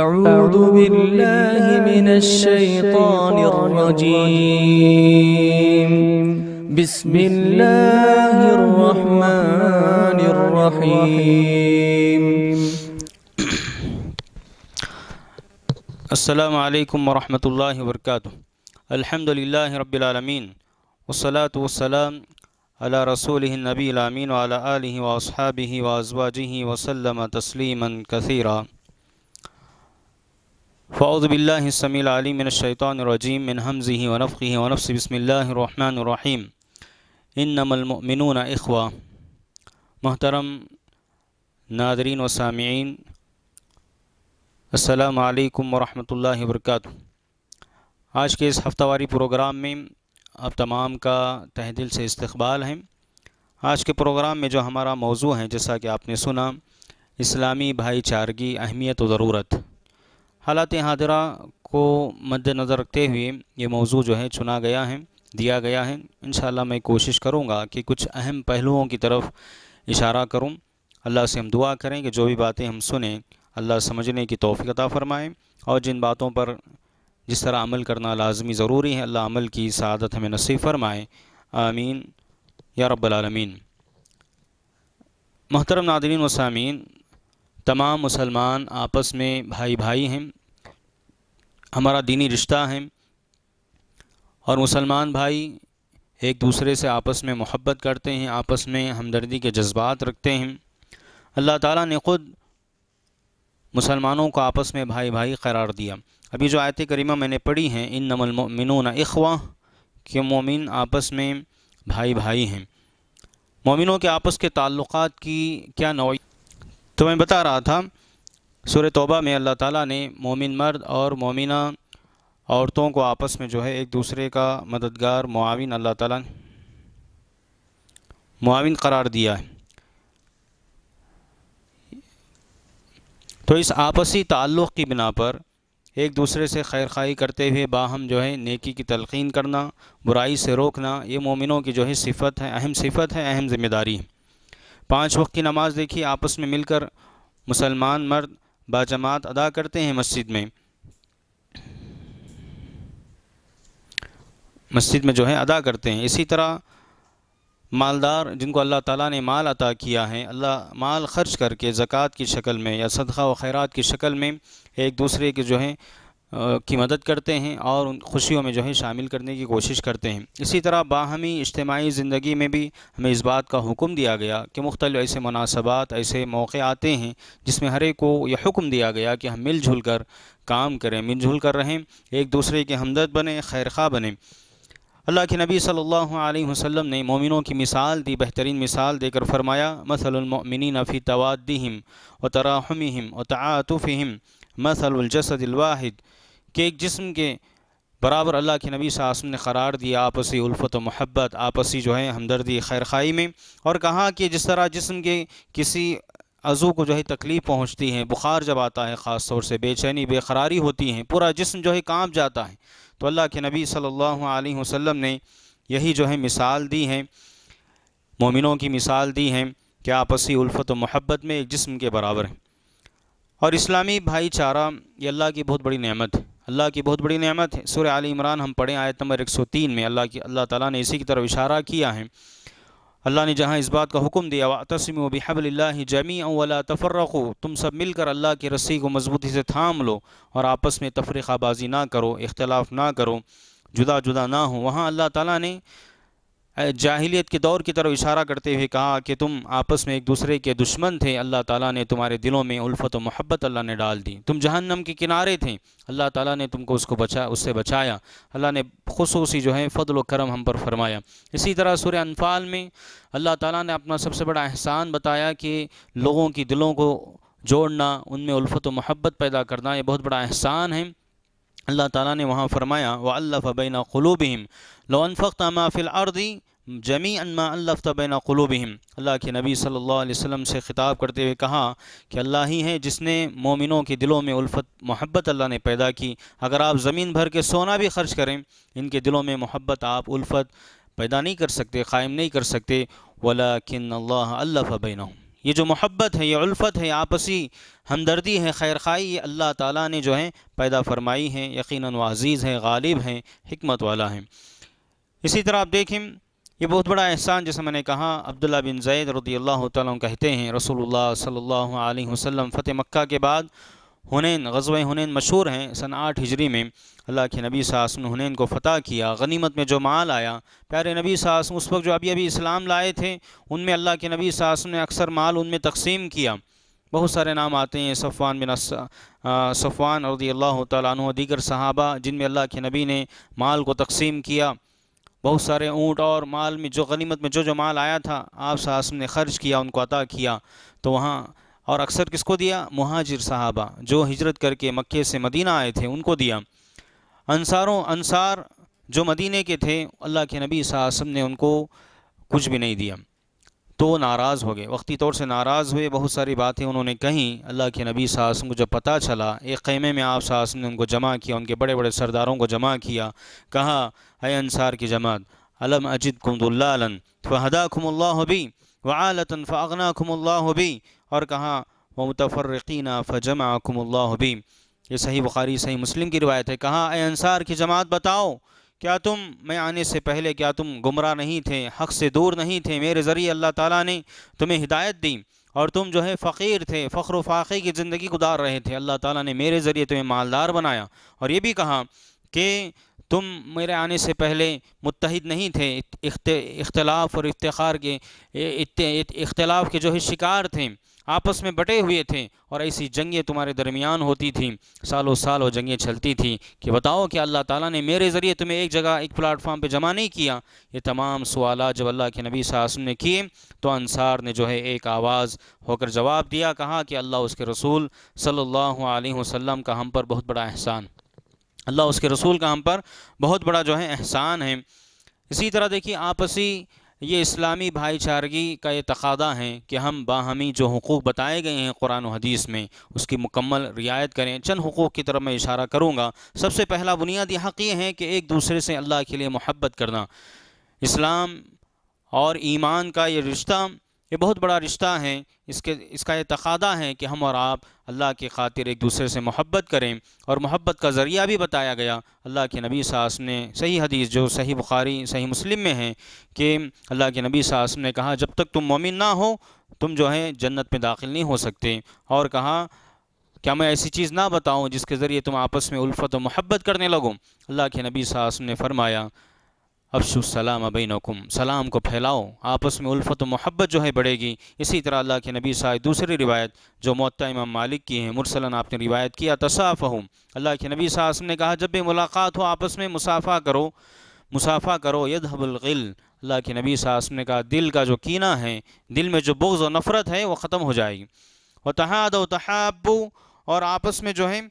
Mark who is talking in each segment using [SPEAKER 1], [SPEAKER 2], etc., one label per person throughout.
[SPEAKER 1] أعوذ بالله من الشيطان الرجيم بسم الله الرحمن الرحيم السلام عليكم ورحمة الله وبركاته الحمد لله رب العالمين والصلاة والسلام على رسوله النبي الأمين وعلى آله وأصحابه وأزواجه وسلم تسليما كثيرا फ़ौज़ आलिम मिन हमज़ी वनफ़ी वनफ़ बसमीम इन नमलमिन अखवा मोहतरम नादरीन व सामीन अल्लाम वरहमल वर्क आज के इस हफ्तावारी प्रोग्राम में आप तमाम का तहदिल दिल से इस्तबाल है आज के प्रोग्राम में जो हमारा मौजू है जैसा कि आपने सुना इस्लामी भाईचारगी अहमियत व ज़रूरत हालात हादरा को मद्दनज़र रखते हुए ये मौजू जो है चुना गया है दिया गया है इन मैं कोशिश करूँगा कि कुछ अहम पहलुओं की तरफ इशारा करूँ अल्लाह से हम दुआ करें कि जो भी बातें हम सुने अल्लाह समझने की तोफ़ीकता फ़रमाएँ और जिन बातों पर जिस तरह अमल करना लाजमी ज़रूरी है अल्लाह अमल की सदत हमें नसीब फ़रमाएँ आमीन या रब्बालमीन महतरम नादरीन वसामीन तमाम मुसलमान आपस में भाई भाई हैं हमारा दीनी रिश्ता है और मुसलमान भाई एक दूसरे से आपस में मोहब्बत करते हैं आपस में हमदर्दी के जज्बात रखते हैं अल्लाह ताला ने ख़ुद मुसलमानों को आपस में भाई भाई करार दिया अभी जो आयत करीमा मैंने पढ़ी हैं इन नमलमिन अखवा के मोमिन आपस में भाई भाई हैं मोमिनों के आपस के ताल्लुक़ात की क्या नौ तो मैं बता रहा था सूर्य तोबा में अल्लाह ताला ने मोमिन मर्द और मोमिना औरतों को आपस में जो है एक दूसरे का मददगार मुआविन अल्लाह ताला ने मुआविन करार दिया है तो इस आपसी ताल्लुक़ की बिना पर एक दूसरे से खैर खाई करते हुए बाहम जो है नेकी की तलकिन करना बुराई से रोकना ये मोमिनों की जो है सिफत है अहम सिफत है अहम ज़िम्मेदारी है पाँच वक्त की नमाज़ देखिए आपस में मिलकर मुसलमान मर्द बाजमात अदा करते हैं मस्जिद में मस्जिद में जो है अदा करते हैं इसी तरह मालदार जिनको अल्लाह ताला ने माल अता किया है अल्लाह माल खर्च करके ज़क़़त की शक्ल में या सदक़ा व खैरात की शक्ल में एक दूसरे के जो है की मदद करते हैं और उन खुशियों में जो है शामिल करने की कोशिश करते हैं इसी तरह बाहमी इज्तमाही ज़िंदगी में भी हमें इस बात का हुक्म दिया गया कि मुख्तल ऐसे मुनासबात ऐसे मौक़े आते हैं जिसमें हर एक को यह हुक्म दिया गया कि हम मिलजुल कर काम करें मिलजुल कर रहें एक दूसरे के हमदर्द बने खैर खा बने अल्लाह के नबी सल्लल्लाहु अलैहि वसल्लम ने मोमिनों की मिसाल दी बेहतरीन मिसाल देकर फरमाया मसलमिन फ़ी तवादीम व तराहम व तआतुफ़िम मसलजसदिलवाहिद कि एक जिस्म के बराबर अल्लाह के नबी सासम ने करार दिया आपसी उल्फत मोहब्बत आपसी जो है हमदर्दी खैर खाई में और कहा कि जिस तरह जिसम के किसी अज़ू को जो है तकलीफ़ पहुँचती है बुखार जब आता है ख़ास तौर से बेचैनी बेकरारी होती है पूरा जिस्म जो है काँप जाता है तो अल्लाह के नबी सल्लल्लाहु अलैहि वसल्लम ने यही जो है मिसाल दी है मोमिनों की मिसाल दी है कि आपसी उल्फत मोहब्बत में एक जिस्म के बराबर है और इस्लामी भाईचारा ये अल्लाह की बहुत बड़ी नेमत है अल्लाह की बहुत बड़ी नेमत है सूर्य आल इमरान हम पढ़ें आयत नंबर 103 में अल्लाह की अल्लाह ताला ने इसी की तरफ इशारा किया है अल्लाह ने जहाँ इस बात का हुक्म दिया व वबीहबल्ला जमी वला तफरक़ो तुम सब मिलकर अल्लाह की रस्सी को मजबूती से थाम लो और आपस में तफरीक़ाबाजी ना करो इख्तलाफ ना करो जुदा जुदा ना हो वहाँ अल्लाह ताला ने जाहिलियत के दौर की तरफ इशारा करते हुए कहा कि तुम आपस में एक दूसरे के दुश्मन थे अल्लाह ताला ने तुम्हारे दिलों में उल्फत और मोहब्बत अल्लाह ने डाल दी तुम जहन्नम के किनारे थे अल्लाह ताला ने तुमको उसको बचा उससे बचाया अल्लाह ने खसूसी जो है फ़दल व करम हम पर फरमाया इसी तरह सुर अनफाल में अल्लाह ताला ने अपना सबसे बड़ा एहसान बताया कि लोगों की दिलों को जोड़ना उनमें उल्फत व मोहब्बत पैदा करना ये बहुत बड़ा एहसान है अल्लाह ताला ने वहाँ फरमाया व अल्लाफ़ बैना क़लूबहम लोनफ़त अर्दी जमी अनमा अल्लाफ़बैन क़लूबहम अल्लाह के नबी सल्लल्लाहु अलैहि वसल्लम से ख़िताब करते हुए कहा कि अल्लाह ही है जिसने मोमिनों के दिलों में उल्फत मोहब्बत अल्लाह ने पैदा की अगर आप ज़मीन भर के सोना भी खर्च करें इनके दिलों में मोहब्बत आप उल्फत पैदा नहीं कर सकते कायम नहीं कर सकते वला किन अल्लाह हूँ ये जो मोहब्बत है ये उल्फत है आपसी हमदर्दी है खैर खाई ये अल्लाह ताला ने जो है पैदा फरमाई है यकीन वाजीज़ है गालिब है हमत वाला है इसी तरह आप देखें ये बहुत बड़ा एहसान जैसे मैंने कहा अब्दुल्ला बिन जैद रदी अल्लाह कहते हैं रसोल्ला सल्ला वसम फ़तेह मक्का के बाद हुनैन गजब हुनैन मशहूर हैं सन आठ हिजरी में अल्लाह के नबी सासन ने हुनैन को फ़तह किया गनीमत में जो माल आया प्यारे नबी सासन उस वक्त जो अभी अभी इस्लाम लाए थे उनमें अल्लाह के नबी सासन ने अक्सर माल उनमें तकसीम किया बहुत सारे नाम आते हैं सफ़ान बिन सफ़ान रदी अल्लाह तु दीगर साहबा जिनमें अल्लाह के नबी ने माल को तकसीम किया बहुत सारे ऊँट और माल में जो गनीमत में जो जो माल आया था आप सासन ने ख़र्च किया उनको अता किया तो वहाँ और अक्सर किसको दिया महाजिर साहबा जो हिजरत करके मक्के से मदीना आए थे उनको दिया अनसारों अनसार जो मदीने के थे अल्लाह के नबी सासम ने उनको कुछ भी नहीं दिया तो नाराज़ हो गए वक्ती तौर से नाराज़ हुए बहुत सारी बातें उन्होंने कहीं अल्लाह के नबी सासम को जब पता चला एक ख़ैमे में आप सासम ने उनको जमा किया उनके बड़े बड़े सरदारों को जमा किया कहा है अनसार की जमात अलम अजिद कुमदुल्लान फहदा खुमल्ला भी वालतन फ़गनाकुमल्लाबी और कहा व मुतफ़रक़ीना फ़जमाकुमल्लाबी ये सही बुखारी सही मुस्लिम की रिवायत है कहाँ ए अंसार की जमात बताओ क्या तुम मैं आने से पहले क्या तुम गुमराह नहीं थे हक से दूर नहीं थे मेरे ज़रिए अल्लाह ताला ने तुम्हें हिदायत दी और तुम जो है फ़कीर थे फ़ख्र फ़ाक़े की ज़िंदगी गुजार रहे थे अल्लाह ताला ने मेरे ज़रिए तुम्हें मालदार बनाया और ये भी कहा कि तुम मेरे आने से पहले मुतहद नहीं थे इख्तलाफ और इफ्तार के इख्तलाफ के जो है शिकार थे आपस में बटे हुए थे और ऐसी जंगें तुम्हारे दरमियान होती थी सालों साल वो जंगें चलती थी कि बताओ कि अल्लाह ताला ने मेरे ज़रिए तुम्हें एक जगह एक प्लेटफॉर्म पे जमा नहीं किया ये तमाम सवाल जब अल्लाह के नबी सासम ने किए तो अनसार ने जो है एक आवाज़ होकर जवाब दिया कहा कि अल्लाह उसके रसूल सल्ला वसम का हम पर बहुत बड़ा एहसान अल्लाह उसके रसूल का हम पर बहुत बड़ा जो है एहसान है इसी तरह देखिए आपसी ये इस्लामी भाईचारगी का ये तकादा है कि हम बाहमी जो हकूक़ बताए गए हैं कुरान हदीस में उसकी मुकम्मल रियायत करें चंद हकूक़ की तरफ मैं इशारा करूँगा सबसे पहला बुनियादी हक़ ये है कि एक दूसरे से अल्लाह के लिए मोहब्बत करना इस्लाम और ईमान का ये रिश्ता ये बहुत बड़ा रिश्ता है इसके इसका ये तकादा है कि हम और आप अल्लाह की खातिर एक दूसरे से मोहब्बत करें और मोहब्बत का ज़रिया भी बताया गया अल्लाह के नबी सास ने सही हदीस जो सही बुखारी सही मुस्लिम में है कि अल्लाह के नबी सास ने कहा जब तक तुम मोमिन ना हो तुम जो है जन्नत में दाखिल नहीं हो सकते और कहा क्या मैं ऐसी चीज़ ना बताऊँ जिसके ज़रिए तुम आपस में उल्फत और मोहब्बत करने लगो अल्लाह के नबी सास ने फरमाया अफसुसलाम अबिनकुम सलाम को फैलाओ आपस में उल्फत मोहब्बत जो है बढ़ेगी इसी तरह अल्लाह के नबी साहब दूसरी रिवायत जो मत इमाम मालिक की है मुरसलन आपने रिवायत किया तसाफ़ हूँ अल्लाह के नबी साहब ने कहा जब भी मुलाकात हो आपस में मुसाफ़ा करो मुसाफ़ा करो हबुलगिल अल्लाह के नबी साहब ने कहा दिल का जो कीना है दिल में जो बुग्ज़ व नफ़रत है वह ख़त्म हो जाएगी व तहाद व तहाबू और आपस में जो है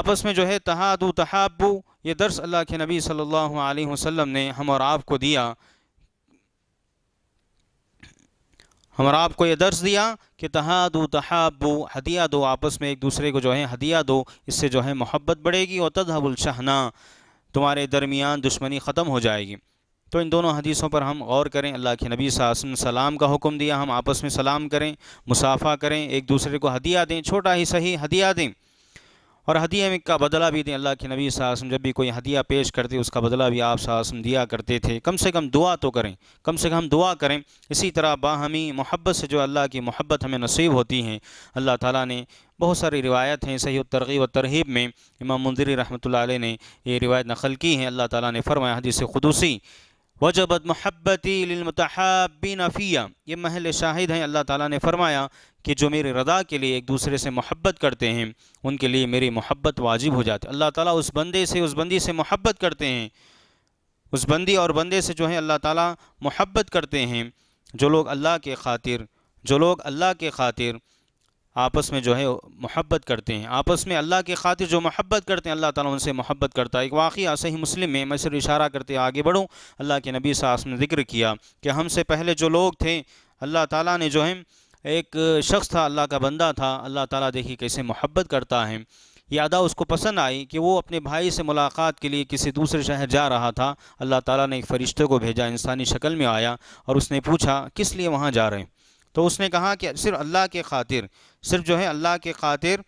[SPEAKER 1] आपस में जो है तहादु तहाबू ये दर्स अल्लाह के नबी सल्लल्लाहु अलैहि वसल्लम ने हम और आपको दिया हम और आपको ये दर्स दिया कि तहादु तहाबु हदिया दो आपस में एक दूसरे को जो है हदिया दो इससे जो है मोहब्बत बढ़ेगी और तदहबुलशहना तुम्हारे दरमियान दुश्मनी ख़त्म हो जाएगी तो इन दोनों हदीसों पर हम गौर करें अल्लाह के नबी सासन सलाम का हुक्म दिया हम आपस में सलाम करें मुसाफ़ा करें एक दूसरे को हदिया दें छोटा ही सही हदिया दें और हदिया में का बदला भी दें अल्लाह के नबी सासम जब भी कोई हदिया पेश करते उसका बदला भी आप सासम दिया करते थे कम से कम दुआ तो करें कम से कम दुआ करें इसी तरह बाहमी मोहब्बत से जो अल्लाह की मोहब्बत हमें नसीब होती हैं अल्लाह ताला ने बहुत सारी रिवायत हैं सही तरगीब व तरहीब में इमाम मंदिरी रहमत ने ये रिवायत नकल की हैं अल्लाह ताली ने फरमाया हदीस खुदूसी वजबत महब्बती लमतहाबिन अफ़िया ये महल शाहिद हैं अल्लाह ताला ने फरमाया कि जो मेरी रदा के लिए एक दूसरे से मोहब्बत करते हैं उनके लिए मेरी मोहब्बत वाजिब हो जाती है अल्लाह ताला उस बंदे से उस बंदी से मोहब्बत करते हैं उस बंदी और बंदे से जो है अल्लाह ताला मोहब्बत करते हैं जो लोग अल्लाह के खातिर जो लोग अल्लाह के खातिर आपस में जो है मोहब्बत करते हैं आपस में अल्लाह के खातिर जो मोहब्बत करते हैं अल्लाह ताला उनसे मोहब्बत करता है एक वाक़ी सही मुस्लिम में मैं सिर्फ इशारा करते आगे बढ़ूँ अल्लाह के नबी साहब ने जिक्र किया कि हमसे पहले जो लोग थे अल्लाह ताला ने जो है एक शख्स था अल्लाह का बंदा था अल्लाह ताला देखिए कैसे मोहब्बत करता है ये अदा उसको पसंद आई कि वो अपने भाई से मुलाकात के लिए किसी दूसरे शहर जा रहा था अल्लाह ताला ने एक फ़रिश्ते को भेजा इंसानी शक्ल में आया और उसने पूछा किस लिए वहाँ जा रहे हैं तो उसने कहा कि सिर्फ अल्लाह के खातिर सिर्फ जो है अल्लाह के खातिर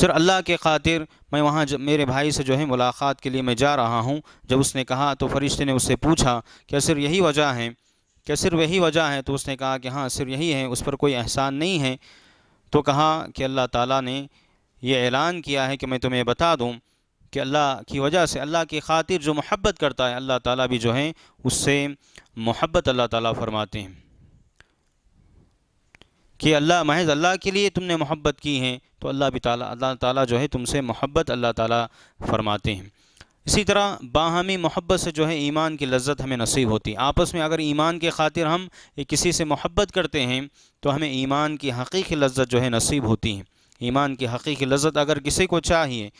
[SPEAKER 1] सर अल्लाह के खातिर मैं वहाँ मेरे भाई से जो है मुलाकात के लिए मैं जा रहा हूँ जब उसने कहा तो फरिश्ते ने उससे पूछा कि सर यही वजह है क्या सिर्फ यही वजह है तो उसने कहा कि हाँ सिर्फ यही है उस पर कोई एहसान नहीं है तो कहा कि अल्लाह ताला ने यह ऐलान किया है कि मैं तुम्हें बता दूँ कि अल्लाह की वजह से अल्लाह की खातिर जो मोहब्बत करता है अल्लाह ताला भी जो है उससे मोहब्बत अल्लाह ताला फरमाते हैं कि अल्लाह महज अल्लाह के लिए तुमने मोहब्बत की है तो अल्लाह भी ताला अल्लाह ताला जो है तुमसे मोहब्बत अल्लाह ताला फरमाते हैं इसी तरह बाहमी मोहब्बत से जो है ईमान की लज्जत हमें नसीब होती है आपस में अगर ईमान के खातिर हम किसी से मोहब्बत करते हैं तो हमें ईमान की हकीकी लज्जत जो है नसीब होती है ईमान की हकीकी लज्जत अगर किसी को चाहिए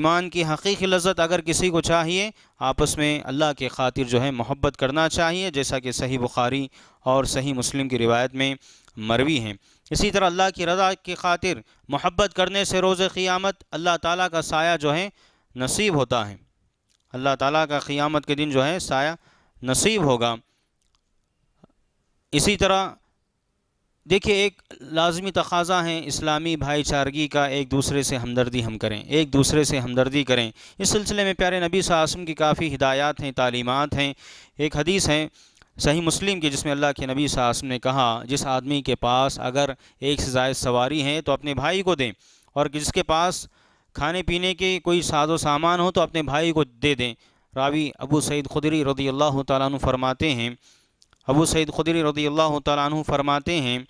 [SPEAKER 1] ईमान की हकीकी लज्जत अगर किसी को चाहिए आपस में अल्लाह के खातिर जो है मोहब्बत करना चाहिए जैसा कि सही बुखारी और सही मुस्लिम की रिवायत में मरवी हैं इसी तरह अल्लाह की रजा की खातिर मोहब्बत करने से रोज़ क़ियामत अल्लाह ताला का साया जो है नसीब होता है अल्लाह ताला का क़ियामत के दिन जो है साया नसीब होगा इसी तरह देखिए एक लाजमी तकाज़ा है इस्लामी भाईचारगी का एक दूसरे से हमदर्दी हम करें एक दूसरे से हमदर्दी करें इस सिलसिले में प्यारे नबी सासम की काफ़ी हिदायत हैं तालीमत हैं एक हदीस हैं सही मुस्लिम की जिसमें अल्लाह के नबी सासम ने कहा जिस आदमी के पास अगर एक से जायद सवारी हैं तो अपने भाई को दें और जिसके पास खाने पीने के कोई साजो सामान हो तो अपने भाई को दे दें रावी अबू सैद खुदरी रदी अल्लाह तु फरमाते हैं अबू सैद खुदरी रदी अल्लाह तु फरमाते हैं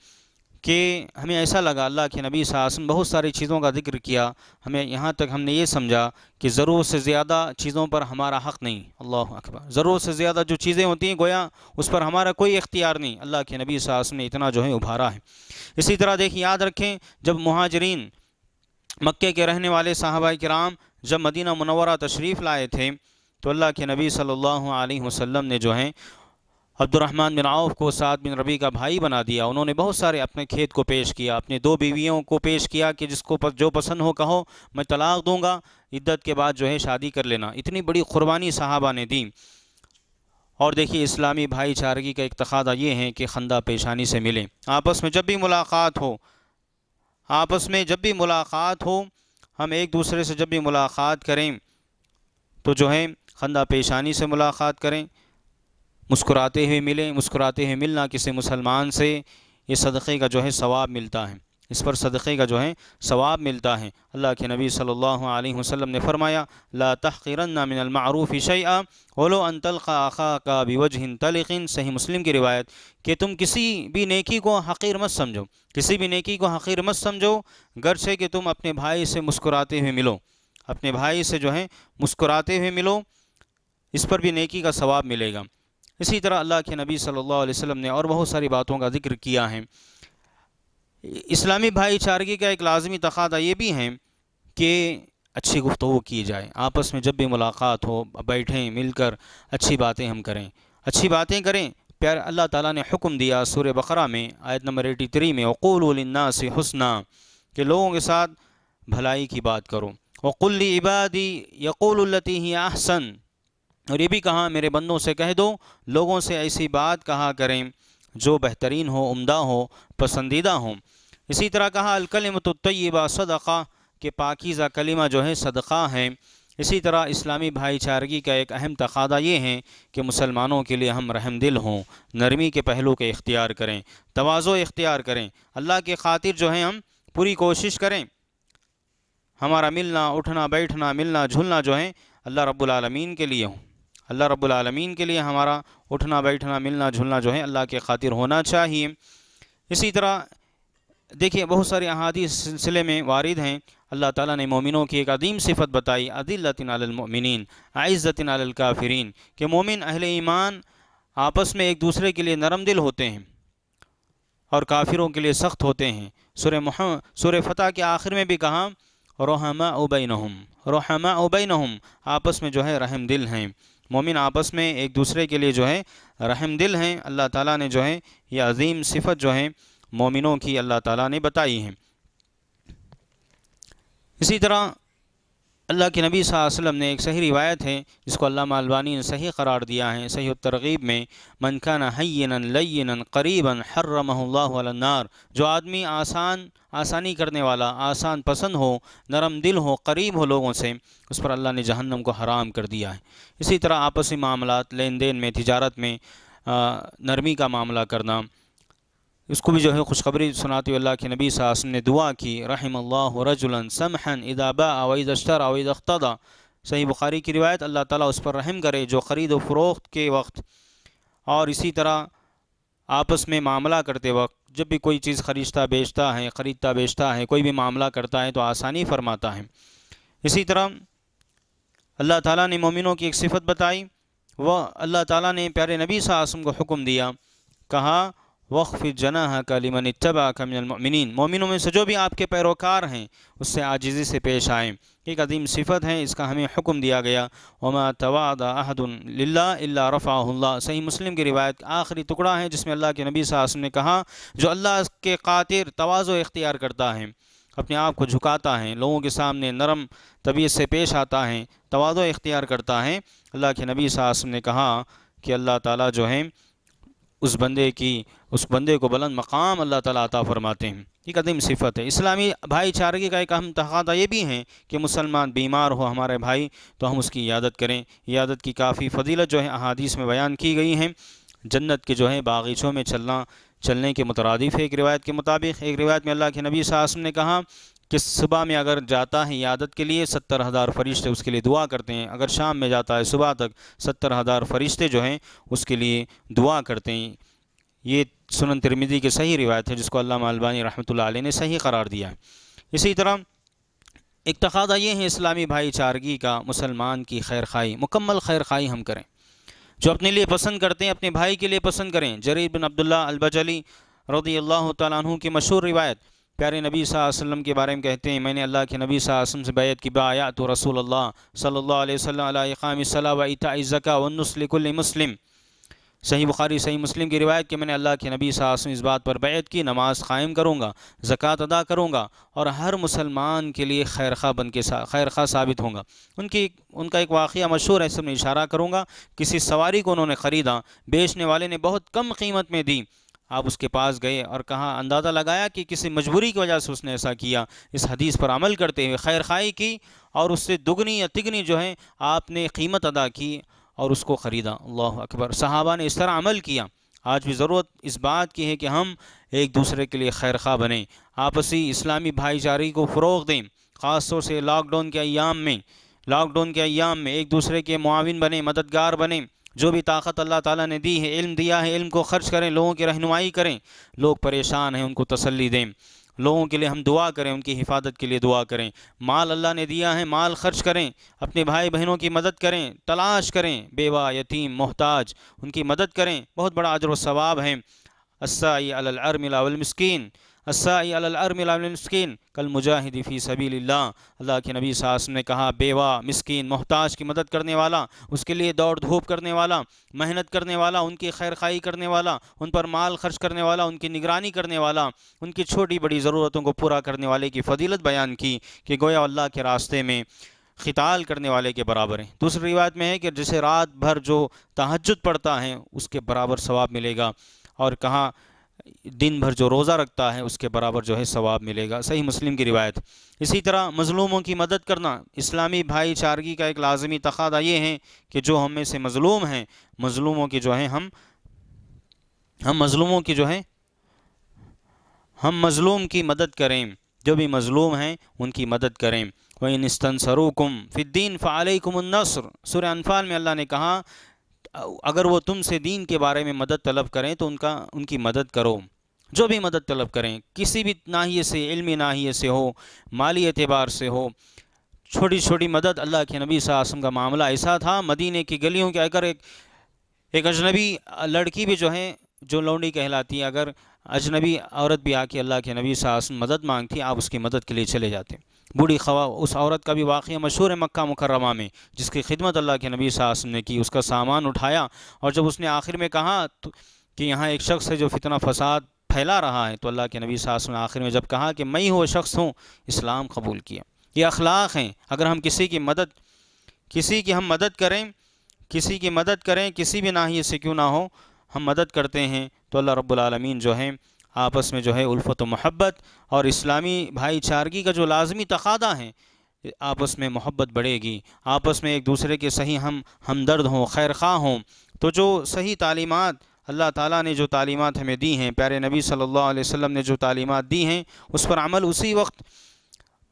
[SPEAKER 1] कि हमें ऐसा लगा अल्लाह के नबी सासन बहुत सारी चीज़ों का जिक्र किया हमें यहाँ तक हमने ये समझा कि ज़रूरत से ज़्यादा चीज़ों पर हमारा हक़ नहीं अल्लाह अकबर ज़रूरत से ज़्यादा जो चीज़ें होती हैं गोया उस पर हमारा कोई इख्तियार नहीं अल्लाह के नबी सासन ने इतना जो है उभारा है इसी तरह देखिए याद रखें जब महाजरीन मक्के के रहने वाले साहबा कराम जब मदीना मनवरा तशरीफ़ लाए थे तो अल्लाह के नबी सल्लल्लाहु अलैहि वसल्लम ने जो है अब्दुलरहमान बिन आउफ को साद बिन रबी का भाई बना दिया उन्होंने बहुत सारे अपने खेत को पेश किया अपने दो बीवियों को पेश किया कि जिसको पस, जो पसंद हो कहो मैं तलाक दूंगा इद्दत के बाद जो है शादी कर लेना इतनी बड़ी क़ुरबानी साहबा ने दी और देखिए इस्लामी भाईचारगी का एक तकादा ये है कि खंदा पेशानी से मिलें आपस में जब भी मुलाकात हो आपस में जब भी मुलाकात हो हम एक दूसरे से जब भी मुलाकात करें तो जो है खंदा पेशानी से मुलाकात करें मुस्कुराते हुए मिलें मुस्कुराते हुए मिलना किसी मुसलमान से ये सदक़े का जो है सवाब मिलता है इस पर सदक़े का जो है सवाब मिलता है अल्लाह के नबी सल्लल्लाहु अलैहि वसल्लम ने फरमाया ला तहकिरन मिनलमरूफ़ शैआ वलो अनतल आखा का बिवज तलकिन सही मुस्लिम की रिवायत कि तुम किसी भी नेकी को हकीर मत समझो किसी भी नेकी को हकीर मत समझो गर से कि तुम अपने भाई से मुस्कुराते हुए मिलो अपने भाई से जो है मुस्कुराते हुए मिलो इस पर भी नेकी का सवाब मिलेगा इसी तरह अल्लाह के नबी सल्लल्लाहु अलैहि वसल्लम ने और बहुत सारी बातों का जिक्र किया है इस्लामी भाईचारगी का एक लाजमी तकादा ये भी हैं कि अच्छी गुफ्तु की जाए आपस में जब भी मुलाकात हो बैठें मिलकर अच्छी बातें हम करें अच्छी बातें करें प्यार अल्लाह ताला ने हुक्म दिया सूर बकरा में आयत नंबर एटी थ्री में वक़ुलन्ना से हसना के लोगों के साथ भलाई की बात करो वकुल इबादी यक़ुलती ही आहसन और ये भी कहा मेरे बंदों से कह दो लोगों से ऐसी बात कहा करें जो बेहतरीन हो उम्दा हो पसंदीदा हो इसी तरह कहा अलकलमतयबा सदक़ा के पाकिज़ा कलिमा जो है सदक़ा है इसी तरह इस्लामी भाईचारगी का एक अहम तकादा ये है कि मुसलमानों के लिए हम रहम दिल हों नरमी के पहलू के इख्तियार करें तोज़ो इख्तियार करें अल्लाह के खातिर जो है हम पूरी कोशिश करें हमारा मिलना उठना बैठना मिलना झुलना जो है अल्लाह रब्बुल रबालमीन के लिए हों अल्लाह रब्बुल रबालमीन के लिए हमारा उठना बैठना मिलना जुलना जो है अल्लाह के खातिर होना चाहिए इसी तरह देखिए बहुत सारे अहादी सिलसिले में वारिद हैं अल्लाह ताला ने मोमिनों की एक अदीम सिफत बताई अदिलतिनमिन आइज़तिनकाफ़रीन के मोमिन अहल ईमान आपस में एक दूसरे के लिए नरम दिल होते हैं और काफिरों के लिए सख्त होते हैं सुर सुर फ़तह के आखिर में भी कहा रोहमा नहम रोहमा उबैनहम आपस में जो है रहम दिल हैं मोमिन आपस में एक दूसरे के लिए जो है रहम दिल हैं अल्लाह ताला ने जो है यह अजीम सिफत जो है मोमिनों की अल्लाह ताला ने बताई है इसी तरह अल्लाह के नबी वसल्लम ने एक सही रिवायत है जिसको अल्लाह अलबानी ने सही करार दिया है सही तरगीब में मनखाना हयन लयन करीबन हर्रमल्लार जो आदमी आसान आसानी करने वाला आसान पसंद हो नरम दिल हो करीब हो लोगों से उस पर अल्लाह ने जहन्नम को हराम कर दिया है इसी तरह आपसी मामला लेन देन में तजारत में नरमी का मामला करना उसको भी जो है खुशखबरी सुनाती हुए अल्लाह के नबी सास ने दुआ की रहम अल्लाह रजुलन समहन इदाबा अवैद अश्तर अवैद अख्तदा सही बुखारी की रिवायत अल्लाह ताला उस पर रहम करे जो ख़रीद फ़रोख्त के वक्त और इसी तरह आपस में मामला करते वक्त जब भी कोई चीज़ खरीदता बेचता है ख़रीदता बेचता है कोई भी मामला करता है तो आसानी फरमाता है इसी तरह अल्लाह ताला ने मोमिनों की एक सिफत बताई वह अल्लाह ताला ने प्यारे नबी सासम को हुक्म दिया कहा वक्फ जना कलिमन तबा कमिनमिन मोमिनों में से जो भी आपके पैरोकार हैं उससे आजिज़ी से पेश आएँ एक अदीम सिफत है इसका हमें हुक्म दिया गया उमा तवाद अहदुल्ला रफ़ाल्ला सही मुस्लिम की रिवायत आखिरी टुकड़ा है जिसमें अल्लाह के नबी साहब ने कहा जो अल्लाह के क़ातिर तोज़ो इख्तियार करता है अपने आप को झुकाता है लोगों के सामने नरम तबीयत से पेश आता है तोज़ो इख्तियार करता है अल्लाह के नबी साहब ने कहा कि अल्लाह ताली जो है उस बंदे की उस बंदे को बुलंद मकाम अल्लाह ताला अता फरमाते हैं ये अदीम सिफत है इस्लामी भाईचारगी का एक अहम तकादा ये भी हैं कि मुसलमान बीमार हो हमारे भाई तो हम उसकी यादत करें यादत की काफ़ी फजीलत जो है अहादीस में बयान की गई हैं जन्नत के जो है बागीचों में चलना चलने के मुतरदफ़ है एक रिवायत के मुताबिक एक रिवायत में अल्लाह के नबी सासम ने कहा कि सुबह में अगर जाता है यादत के लिए सत्तर हज़ार फरिश्ते उसके लिए दुआ करते हैं अगर शाम में जाता है सुबह तक सत्तर हज़ार फरिश्ते जो हैं उसके लिए दुआ करते हैं ये सुनन तिरमिदी की सही रिवायत है जिसको अल्लाह रहमत रहमतुल्लाह ने सही करार दिया है इसी तरह एक तकाजा ये है इस्लामी भाईचारगी का मुसलमान की खैर खाई मुकम्मल खैर खाई हम करें जो अपने लिए पसंद करते हैं अपने भाई के लिए पसंद करें जरीब बिन अब्दुल्ला अलबजली रदी अल्लाह तु की मशहूर रिवायत प्यारे नबी वसल्लम के बारे में कहते हैं मैंने अल्लाह के नबी वसम से बैत की बाया तो रसूल अल्लाह सल्ला व सलाता वनसलिकुल मुस्लिम सही बुखारी सही मुस्लिम की रिवायत कि मैंने अल्लाह के नबी सासम इस बात पर बैत की नमाज़ कायम करूँगा ज़क़़त अदा करूँगा और हर मुसलमान के लिए खैर खा बन के खैर खा साबित होंगे उनकी उनका एक वाक़ मशहूर है सब में इशारा करूँगा किसी सवारी को उन्होंने ख़रीदा बेचने वाले ने बहुत कम कीमत में दी आप उसके पास गए और कहा अंदाज़ा लगाया कि किसी मजबूरी की वजह से उसने ऐसा किया इस हदीस पर अमल करते हुए खैर खाई की और उससे दुगनी या तिगनी जो है आपने कीमत अदा की और उसको ख़रीदा अल्लाह अकबर साहबा ने इस तरह अमल किया आज भी ज़रूरत इस बात की है कि हम एक दूसरे के लिए खैर खा बने आपसी इस्लामी भाईचारे को फ़रोग दें ख़ास तौर से लॉकडाउन के अयाम में लॉकडाउन के अयाम में एक दूसरे के माविन बने मददगार बने जो भी ताकत अल्लाह ताला ने दी है इल्म दिया है इल्म को ख़र्च करें लोगों की रहनुमाई करें लोग परेशान हैं उनको तसल्ली दें लोगों के लिए हम दुआ करें उनकी हिफाजत के लिए दुआ करें माल अल्लाह ने दिया है माल खर्च करें अपने भाई बहनों की मदद करें तलाश करें बेवा यतीम मोहताज उनकी मदद करें बहुत बड़ा अजर व सवाब है असाई अलमिलामस्किन असाईमिलमस्किन कल मुजाहिदी फ़ी अल्लाह के नबी सास ने कहा बेवा मस्किन मोहताज की मदद करने वाला उसके लिए दौड़ धूप करने वाला मेहनत करने वाला उनकी खैर खाई करने वाला उन पर माल खर्च करने वाला उनकी निगरानी करने वाला उनकी छोटी बड़ी ज़रूरतों को पूरा करने वाले की फजीलत बयान की कि गोया अल्लाह के रास्ते में ख़िताल करने वाले के बराबर हैं दूसरी रिवायत में है कि जिसे रात भर जो तहजद पड़ता है उसके बराबर सवाब मिलेगा और कहाँ दिन भर जो रोज़ा रखता है उसके बराबर जो है सवाब मिलेगा सही मुस्लिम की रिवायत इसी तरह मज़लूमों की मदद करना इस्लामी भाईचारगी का एक लाजमी तकादा ये है कि जो हम में से मज़लूम हैं मज़लूमों की जो है हम हम मज़लूमों की जो है हम मज़लूम की मदद करें जो भी मज़लूम हैं उनकी मदद करें वही नस्तनसरुकुम फ़िद्दीन फ़ालकुमनसर सुर अनफाल में अल्लाह ने कहा अगर वो तुमसे दीन के बारे में मदद तलब करें तो उनका उनकी मदद करो जो भी मदद तलब करें किसी भी नाहिए से इल्मी नाहिए से हो माली एतबार से हो छोटी छोटी मदद अल्लाह के नबी सासम का मामला ऐसा था मदीने की गलियों के अगर एक एक अजनबी लड़की भी जो है जो लौंडी कहलाती है अगर अजनबी औरत भी आके अल्लाह के नबी सासम मदद मांगती आप उसकी मदद के लिए चले जाते बूढ़ी खवा उस औरत का भी वाक़ मशहूर है मक्का मुकरमा में जिसकी खिदमत अल्लाह के नबी साहब ने की उसका सामान उठाया और जब उसने आखिर में कहा तो कि यहाँ एक शख्स है जो फितना फसाद फैला रहा है तो अल्लाह के नबी साहब ने आखिर में जब कहा कि मैं वो शख्स हूँ इस्लाम कबूल किया ये अखलाक हैं अगर हम किसी की मदद किसी की हम मदद करें किसी की मदद करें किसी भी नाहिए से क्यों ना हो हम मदद करते हैं तो अल्लाह रब्बुल जो है आपस में जो है उल्फत मोहब्बत और इस्लामी भाईचारगी का जो लाजमी तकादा है आपस में मोहब्बत बढ़ेगी आपस में एक दूसरे के सही हम हमदर्द हों खैर खा हों तो जो सही तालीमत अल्लाह ताला ने जो तालीमत हमें दी हैं प्यारे नबी सल्लल्लाहु अलैहि वसल्लम ने जो तालीमत दी हैं उस पर अमल उसी वक्त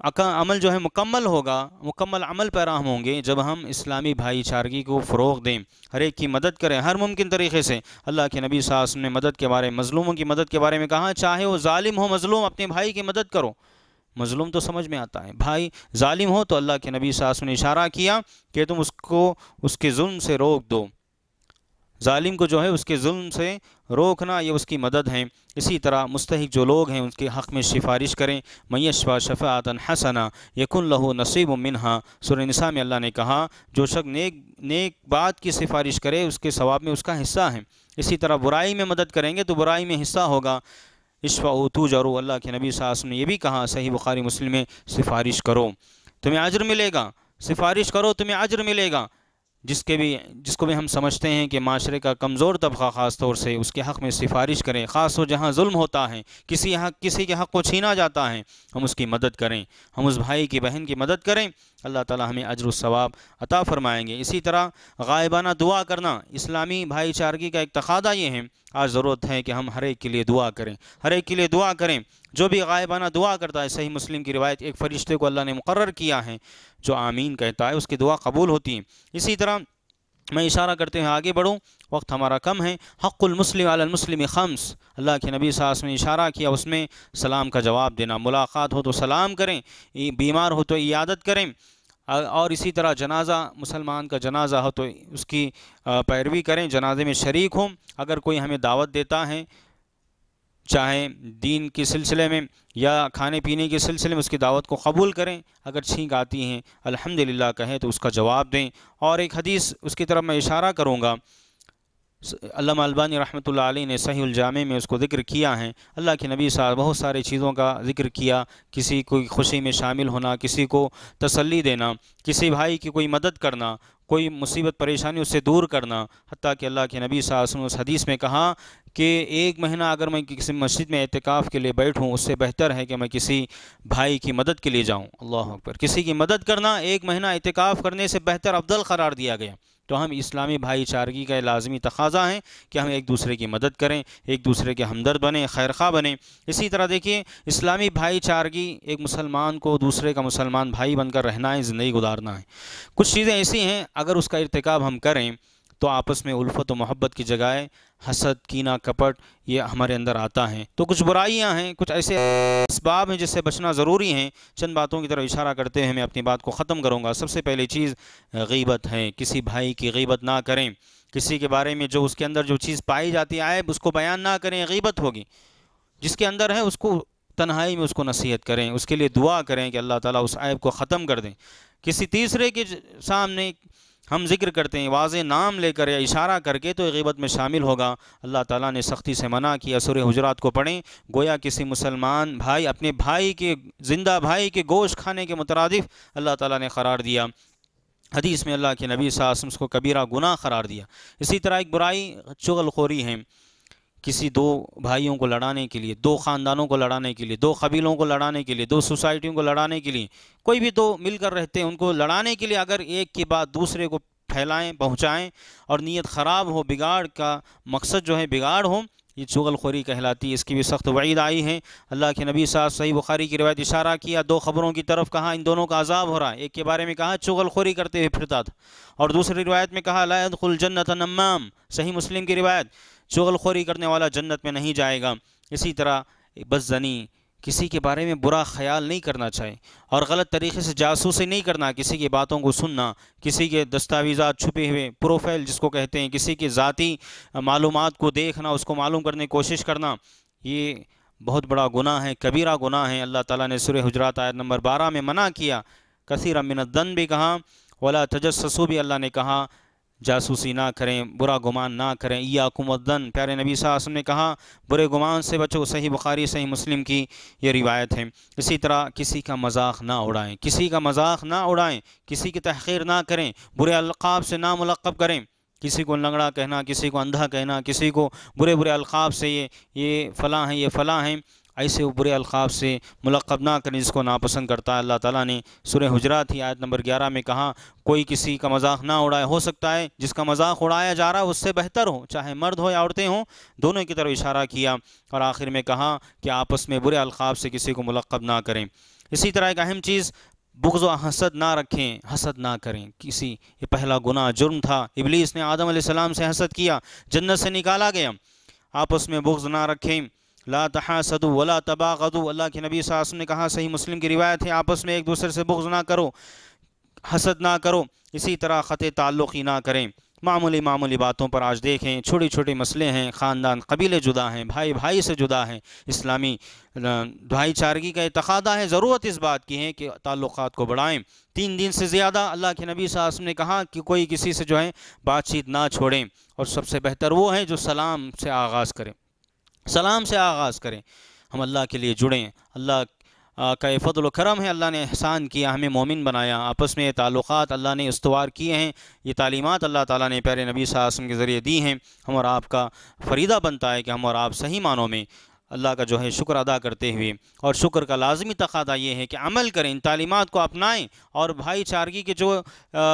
[SPEAKER 1] अमल जो है मुकम्मल होगा मुकम्मल अमल पैराम होंगे जब हम इस्लामी भाईचारगी को फ़रोग दें हर एक की मदद करें हर मुमकिन तरीके से अल्लाह के नबी सास ने मदद के बारे में मज़लूमों की मदद के बारे में कहा चाहे वो ालिम हो मज़लूम अपने भाई की मदद करो मज़लूम तो समझ में आता है भाई ालिम हो तो अल्लाह के नबी सास ने इशारा किया कि तुम उसको उसके जुल्म से रोक दो ालिम को जो है उसके जुल्म से रोकना ये उसकी मदद हैं इसी तरह मुस्तक जो लोग हैं उनके हक़ में सिफारिश करें मैशवा शफ़ातन हसना यकुन लहू नसीब मिनहा नसा में अल्लाह ने कहा जो शक नेक नेक बात की सिफारिश करे उसके सवाब में उसका हिस्सा है इसी तरह बुराई में मदद करेंगे तो बुराई में हिस्सा होगा इशवा तू जरू अल्लाह के नबी सास ने यह भी कहा सही बुखारी मुस्लिम में सिफारिश करो तुम्हें अजर मिलेगा सिफारिश करो तुम्हें अजर मिलेगा जिसके भी जिसको भी हम समझते हैं कि माशरे का कमज़ोर तबका ख़ास तौर से उसके हक़ में सिफारिश करें ख़ास हो जहाँ जुल्म होता है किसी हक किसी के हक़ को छीना जाता है हम उसकी मदद करें हम उस भाई की बहन की मदद करें अल्लाह ताला हमें अजर सवाब अता फ़रमाएंगे इसी तरह गायबाना दुआ करना इस्लामी भाईचारगी का एक तकादा ये है आज ज़रूरत है कि हम हर एक के लिए दुआ करें हर एक के लिए दुआ करें जो भी गायबाना दुआ करता है सही मुस्लिम की रिवायत एक फ़रिश्ते को अल्लाह ने मुकर किया है जो आमीन कहता है उसकी दुआ कबूल होती है इसी तरह मैं इशारा करते हैं आगे बढ़ूँ वक्त हमारा कम है हक़ुलमस्लिम आलमस्लिम खम्स अल्लाह के नबी सास में इशारा किया उसमें सलाम का जवाब देना मुलाकात हो तो सलाम करें बीमार हो तो इयादत करें और इसी तरह जनाजा मुसलमान का जनाजा हो तो उसकी पैरवी करें जनाजे में शरीक हों अगर कोई हमें दावत देता है चाहे दीन के सिलसिले में या खाने पीने के सिलसिले में उसकी दावत को कबूल करें अगर छींक आती हैं अल्हम्दुलिल्लाह कहें तो उसका जवाब दें और एक हदीस उसकी तरफ मैं इशारा करूँगा अल्लाह अलबानी रहमत ने सही जामे में उसको ज़िक्र किया है अल्लाह के नबी साहब बहुत सारी चीज़ों का ज़िक्र किया किसी को खुशी में शामिल होना किसी को तसल्ली देना किसी भाई की कोई मदद करना कोई मुसीबत परेशानी उससे दूर करना हती कि अल्लाह के नबी सासन उस हदीस में कहा कि एक महीना अगर मैं किसी मस्जिद में एहतिकाफ़ के लिए बैठूं उससे बेहतर है कि मैं किसी भाई की मदद के लिए जाऊं अल्लाह पर किसी की मदद करना एक महीना एहतिकाफ़ करने से बेहतर अफदल करार दिया गया तो हम इस्लामी भाईचारगी का लाजमी तकाजा है कि हम एक दूसरे की मदद करें एक दूसरे के हमदर्द बने खैर खा बने इसी तरह देखिए इस्लामी भाईचारगी एक मुसलमान को दूसरे का मुसलमान भाई बनकर रहना है ज़िंदगी गुजारना है कुछ चीज़ें ऐसी हैं अगर उसका इरतकब हम करें तो आपस में उल्फत और मोहब्बत की जगह हसद कीना कपट ये हमारे अंदर आता है तो कुछ बुराइयां हैं कुछ ऐसे इसबाब हैं जिससे बचना ज़रूरी हैं चंद बातों की तरफ इशारा करते हुए मैं अपनी बात को ख़त्म करूँगा सबसे पहली चीज़ गीबत है किसी भाई की गीबत ना करें किसी के बारे में जो उसके अंदर जो चीज़ पाई जाती है आयब उसको बयान ना करें गीबत होगी जिसके अंदर है उसको तन्हाई में उसको नसीहत करें उसके लिए दुआ करें कि अल्लाह ताला उस ऐब को ख़त्म कर दें किसी तीसरे के सामने हम जिक्र करते हैं वाज नाम लेकर या इशारा करके तो गीबत में शामिल होगा अल्लाह ताला ने सख्ती से मना किया सुर हजरात को पढ़ें गोया किसी मुसलमान भाई अपने भाई के ज़िंदा भाई के गोश्त खाने के मुतरदफ़ अल्लाह ताला ने करार दिया हदीस में अल्लाह के नबी सासम को कबीरा गुनाह करार दिया इसी तरह एक बुराई चुगलखोरी हैं किसी दो भाइयों को लड़ाने के लिए दो ख़ानदानों को लड़ाने के लिए दो कबीलों को लड़ाने के लिए दो सोसाइटियों को लड़ाने के लिए कोई भी दो मिलकर रहते हैं उनको लड़ाने के लिए अगर एक की बात दूसरे को फैलाएं पहुंचाएं और नीयत ख़राब हो बिगाड़ का मकसद जो है बिगाड़ हो ये चुगलखोरी कहलाती है इसकी भी सख्त वईद आई है अल्लाह के नबी साहब सही बुखारी की रवायत इशारा किया दो खबरों की तरफ कहा इन दोनों का अजाब हो रहा है एक के बारे में कहा चुगलखोरी करते हुए फिरता था और दूसरी रिवायत में कहा लायदुल जन्नत नमाम सही मुस्लिम की रिवायत चुगलखोरी करने वाला जन्नत में नहीं जाएगा इसी तरह बस जनी किसी के बारे में बुरा ख्याल नहीं करना चाहिए और गलत तरीके से जासूसी नहीं करना किसी की बातों को सुनना किसी के दस्तावेज़ा छुपे हुए प्रोफाइल जिसको कहते हैं किसी के ज़ाती मालूम को देखना उसको मालूम करने की कोशिश करना ये बहुत बड़ा गुनाह है कबीरा गुनाह है अल्लाह ताला ने सुर हजरात आयत नंबर बारह में मना किया कसर मिनदन भी कहा वला तजस्सू भी अल्लाह ने कहा जासूसी ना करें बुरा गुमान ना करें या कुमदन प्यारे नबी साहब ने कहा बुरे गुमान से बचो सही बुखारी सही मुस्लिम की ये रिवायत है इसी तरह किसी का मजाक ना उड़ाएं किसी का मजाक ना उड़ाएं किसी की तहखीर ना करें बुरे अलक़ाब से ना मुलक़ब करें किसी को लंगड़ा कहना किसी को अंधा कहना किसी को बुरे बुरे अलक़ाब से ये ये फ़लाँ हैं ये फ़लाँ हैं ऐसे बुरे अलखाब से मुलब ना करें जिसको नापसंद करता है अल्लाह ताला ने सुर हजरा थी आयत नंबर ग्यारह में कहा कोई किसी का मजाक ना उड़ाए हो सकता है जिसका मजाक उड़ाया जा रहा है उससे बेहतर हो चाहे मर्द हो या औरतें हों दोनों की तरफ इशारा किया और आखिर में कहा कि आपस में बुरे अलखाब से किसी को मुलब ना करें इसी तरह एक अहम चीज़ बुग्ज़ हसद ना रखें हसद ना करें किसी ये पहला गुना जुर्म था इबली इसने आदम सलाम से हसद किया जन्नत से निकाला गया आपस में बुग्ज़ ना रखें ला तहासदु वला तबागदु अल्लाह के नबी साहब ने कहा सही मुस्लिम की रिवायत है आपस में एक दूसरे से बुग्ज ना करो हसद ना करो इसी तरह ख़त ताल्लुक़ी ना करें मामूली मामूली बातों पर आज देखें छोटे छोटे मसले हैं ख़ानदान कबीले जुदा हैं भाई भाई से जुदा हैं इस्लामी भाईचारगी का इतखादा है ज़रूरत इस बात की है कि ताल्लुकात को बढ़ाएं तीन दिन से ज़्यादा अल्लाह के नबी साहब ने कहा कि कोई किसी से जो है बातचीत ना छोड़ें और सबसे बेहतर वो है जो सलाम से आगाज़ करें सलाम से आगाज़ करें हम अल्लाह के लिए जुड़ें अल्लाह का फ़ल करम है अल्लाह ने एहसान किया हमें मोमिन बनाया आपस में ताल्लुक़ अल्लाह ने इस्तवार किए हैं ये तालीमत अल्लाह ताला ने प्यारे नबी सासम के ज़रिए दी हैं हम और आपका फ़रीदा बनता है कि हम और आप सही मानों में अल्लाह का जो है शुक्र अदा करते हुए और शुक्र का लाजमी तकादा ये है कि अमल करें इन तालीमत को अपनाएँ और भाईचारगी के जो आ,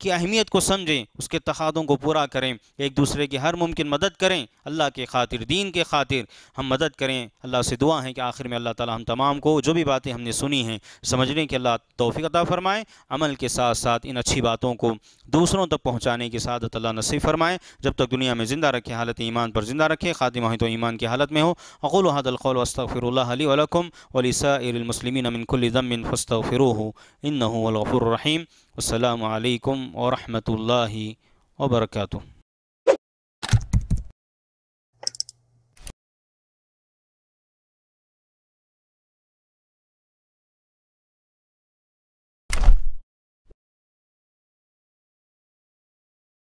[SPEAKER 1] की अहमियत को समझें उसके तकादों को पूरा करें एक दूसरे की हर मुमकिन मदद करें अल्लाह के खातिर दीन के खातिर हम मदद करें अल्लाह से दुआ है कि आखिर में अल्लाह ताला हम तमाम को जो भी बातें हमने सुनी हैं समझने के अल्लाह तोफ़ी अदा फरमाएँ अमल के साथ साथ इन अच्छी बातों को दूसरों तक पहुँचाने की सादत अल्लाह नसीब फरमाएँ जब तक दुनिया में ज़िंदा रखे हालत ईमान पर ज़िंदा रखे खातिमा तो ईमान की हालत में हो अकुल हदलकौल वस्तफ़िरकम वलीसा मुसलिमिन फ़स्त फ़िर इन नफ़ुररहीम अल्लाम वरहमल वर्का